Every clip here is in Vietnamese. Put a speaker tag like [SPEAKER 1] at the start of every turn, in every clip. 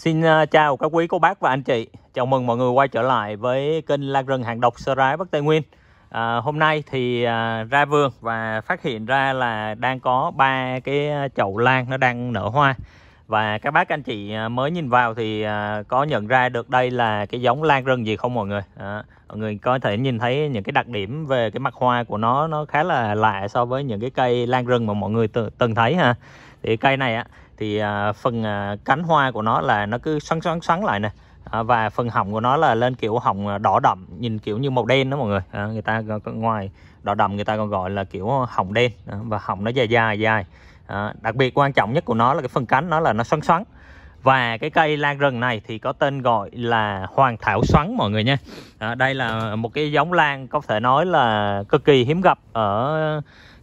[SPEAKER 1] Xin ờ, chào các quý cô bác và anh chị Chào mừng mọi người quay trở lại với kênh Lan Rừng Hàng Độc Sơ Rái Bắc Tây Nguyên à, Hôm nay thì à, ra vườn và phát hiện ra là đang có ba cái chậu lan nó đang nở hoa Và các bác anh chị mới nhìn vào thì à, có nhận ra được đây là cái giống lan rừng gì không mọi người à, Mọi người có thể nhìn thấy những cái đặc điểm về cái mặt hoa của nó Nó khá là lạ so với những cái cây lan rừng mà mọi người từng thấy ha Thì cây này á thì à, phần à, cánh hoa của nó là nó cứ xoắn xoắn xoắn lại nè à, và phần hỏng của nó là lên kiểu hồng đỏ đậm nhìn kiểu như màu đen đó mọi người à, người ta ngoài đỏ đậm người ta còn gọi là kiểu hồng đen à, và hồng nó dài dài dài à, đặc biệt quan trọng nhất của nó là cái phần cánh nó là nó xoắn xoắn và cái cây lan rừng này thì có tên gọi là hoàng thảo xoắn mọi người nha à, đây là một cái giống lan có thể nói là cực kỳ hiếm gặp ở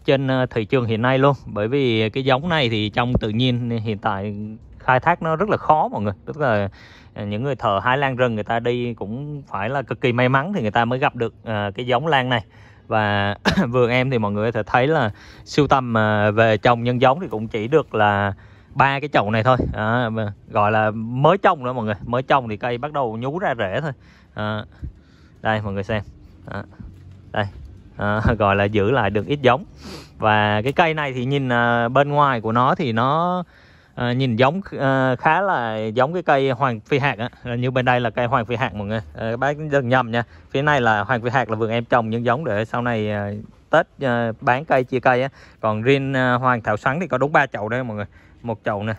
[SPEAKER 1] trên ờ, thị trường hiện nay luôn bởi vì cái giống này thì trong tự nhiên hiện tại khai thác nó rất là khó mọi người tức là ờ, những người thợ hái lan rừng người ta đi cũng phải là cực kỳ may mắn thì người ta mới gặp được ờ, cái giống lan này và vườn em thì mọi người có thể thấy là sưu tầm về trồng nhân giống thì cũng chỉ được là ba cái chậu này thôi à, gọi là mới trồng nữa mọi người mới trồng thì cây bắt đầu nhú ra rễ thôi à, đây mọi người xem à, đây à, gọi là giữ lại được ít giống và cái cây này thì nhìn à, bên ngoài của nó thì nó à, nhìn giống à, khá là giống cái cây hoàng phi hạt á như bên đây là cây hoàng phi hạt mọi người à, các bác đừng nhầm nha phía này là hoàng phi hạt là vườn em trồng những giống để sau này à, tết à, bán cây chia cây á còn riêng à, hoàng thảo sắn thì có đúng ba chậu đây mọi người một chậu nè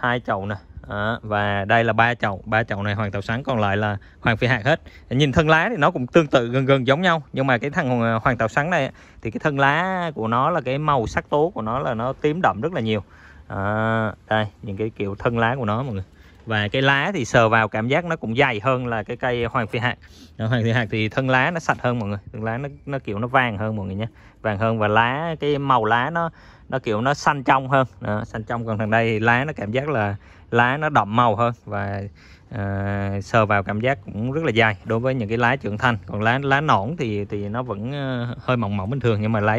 [SPEAKER 1] hai chậu nè đó, và đây là ba chậu ba chậu này hoàng tàu sáng còn lại là hoàng phi hạt hết nhìn thân lá thì nó cũng tương tự gần gần giống nhau nhưng mà cái thằng ờ, hoàng tàu sáng này thì cái thân lá của nó là cái màu sắc tố của nó là nó tím đậm rất là nhiều à, đây những cái kiểu thân lá của nó mọi người và cái lá thì sờ vào cảm giác nó cũng dày hơn là cái cây hoàng phi hạc hoàng phi hạc thì thân lá nó sạch hơn mọi người thân lá nó nó kiểu nó vàng hơn mọi người nhé vàng hơn và lá cái màu lá nó nó kiểu nó xanh trong hơn đó, xanh trong còn thằng đây lá nó cảm giác là lá nó đậm màu hơn và à, sờ vào cảm giác cũng rất là dài đối với những cái lá trưởng thành còn lá lá nõn thì thì nó vẫn ờ, hơi mỏng mỏng bình thường nhưng mà lá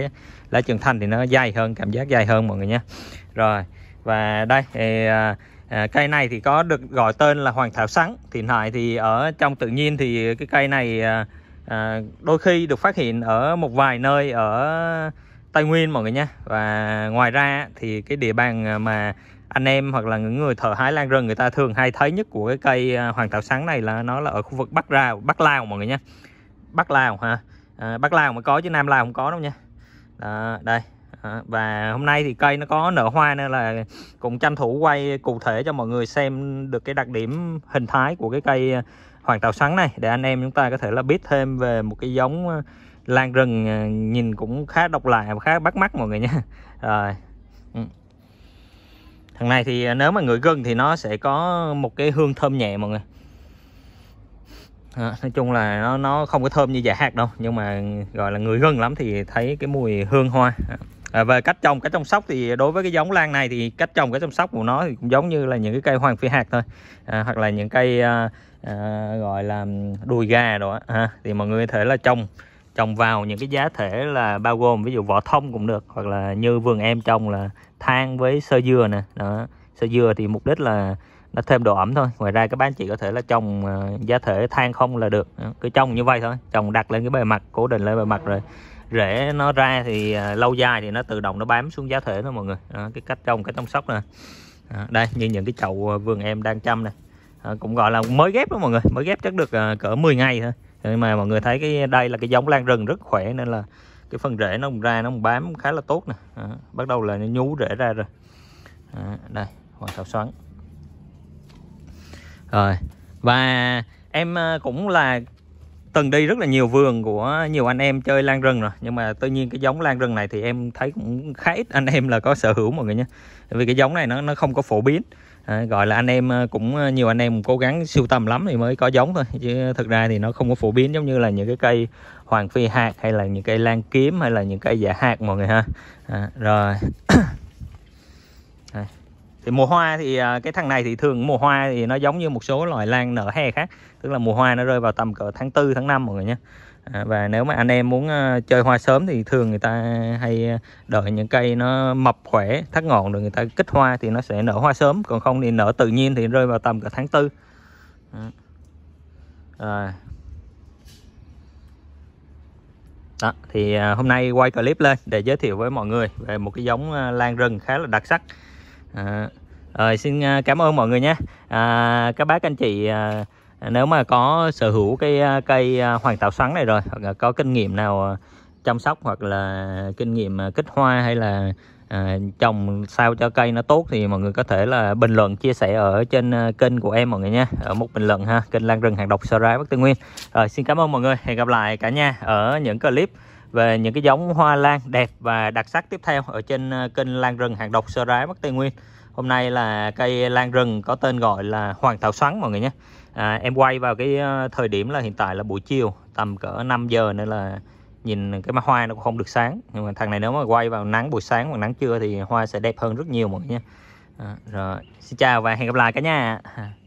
[SPEAKER 1] lá trưởng thành thì nó dai hơn cảm giác dai hơn mọi người nhé rồi và đây thì, à, à, cây này thì có được gọi tên là hoàng thảo sắn thì tại thì ở trong tự nhiên thì cái cây này à, à, đôi khi được phát hiện ở một vài nơi ở Tây Nguyên mọi người nha và ngoài ra thì cái địa bàn à, mà anh em hoặc là những người thợ hái lan rừng người ta thường hay thấy nhất của cái cây à, hoàng thảo sắn này là nó là ở khu vực Bắc Lào Bắc Lào mọi người nha Bắc Lào ha à, Bắc Lào mới có chứ Nam Lào không có đâu nha Đó, đây và hôm nay thì cây nó có nở hoa nên là cũng tranh thủ quay cụ thể cho mọi người xem được cái đặc điểm hình thái của cái cây ờ, hoàng tàu sắn này để anh em chúng ta có thể là biết thêm về một cái giống ờ, lan rừng ờ, nhìn cũng khá độc lạ và khá bắt mắt mọi người nha rồi ừ. thằng này thì nếu mà người gừng thì nó sẽ có một cái hương thơm nhẹ mọi người à, nói chung là nó nó không có thơm như giả dạ hạt đâu nhưng mà gọi là người gần lắm thì thấy cái mùi hương hoa à à, về cách trồng cách chăm sóc thì đối với cái giống lan này thì cách trồng cách chăm sóc của nó thì cũng giống như là những cái cây hoàng phi hạt thôi à, hoặc là những cây à, à, gọi là đùi gà đó à, thì mọi người thể là trồng trồng vào những cái giá thể là bao gồm ví dụ vỏ thông cũng được hoặc là như vườn em trồng là than với sơ dừa nè đó sơ dừa thì mục đích là nó thêm độ ẩm thôi ngoài ra các bạn chỉ có thể là trồng à, giá thể than không là được cứ trồng như vậy thôi trồng đặt lên cái bề mặt cố định lên bề mặt rồi rễ nó ra thì à, lâu dài thì nó tự động nó bám xuống giá thể thôi mọi người à, cái cách trồng cái tông sóc nè đây như những cái chậu à, vườn em đang chăm này cũng gọi là mới ghép đó mọi người mới ghép chắc được à, cỡ 10 ngày thôi nhưng mà mọi người thấy cái đây là cái giống lan rừng rất khỏe nên là cái phần rễ nó ra nó bám khá là tốt nè bắt đầu là nó nhú rễ ra rồi đây hoàn thảo xoắn rồi và em cũng là từng đi rất là nhiều vườn của nhiều anh em chơi lan rừng rồi nhưng mà tuy nhiên cái giống lan rừng này thì em thấy cũng khá ít anh em là có sở hữu mọi người nhé vì cái giống này nó nó không có phổ biến à, gọi là anh em à, cũng à, nhiều anh em cố gắng siêu tầm lắm thì mới có giống thôi chứ thực ra thì nó không có phổ biến giống như là những cái cây hoàng phi hạt hay là những cây lan kiếm hay là những cây dạ hạt mọi người ha à, rồi thì mùa hoa thì à, cái thằng này thì thường mùa hoa thì nó giống như một số loài lan nở hè khác tức là mùa hoa nó rơi vào tầm cỡ tháng 4 tháng 5 mọi người nhé à, và nếu mà anh em muốn à, chơi hoa sớm thì thường người ta hay đợi những cây nó mập khỏe thắt ngọn rồi người ta kích hoa thì nó sẽ nở hoa sớm còn không thì nở tự nhiên thì rơi vào tầm cỡ tháng 4 rồi Đó, thì hôm nay quay clip lên để giới thiệu với mọi người về một cái giống lan rừng khá là đặc sắc à, rồi xin à, cảm ơn mọi người nhé à, các bác anh chị à, nếu mà có sở hữu cái à, cây à, hoàng tạo xoắn này rồi hoặc là có kinh nghiệm nào chăm sóc hoặc là kinh nghiệm kích hoa hay là à, trồng sao cho cây nó tốt thì mọi người có thể là bình luận chia sẻ ở trên kênh của em mọi người nha ở một bình luận ha kênh lan rừng hàng độc sơ ra bắc tây nguyên rồi xin cảm ơn mọi người hẹn gặp lại cả nhà ở những clip về những cái giống hoa lan đẹp và đặc sắc tiếp theo ở trên ờ, kênh Lan rừng hàng độc Sơ rái Bắc Tây Nguyên. Hôm nay là cây lan rừng có tên gọi là Hoàng Thảo Xoắn mọi người nhé. À, em quay vào cái ờ, thời điểm là hiện tại là buổi chiều tầm cỡ 5 giờ nên là nhìn cái mắt hoa nó cũng không được sáng. Nhưng mà thằng này nếu mà quay vào nắng buổi sáng hoặc nắng trưa thì hoa sẽ đẹp hơn rất nhiều mọi người nhé. À, rồi, xin chào và hẹn gặp lại cả nhà.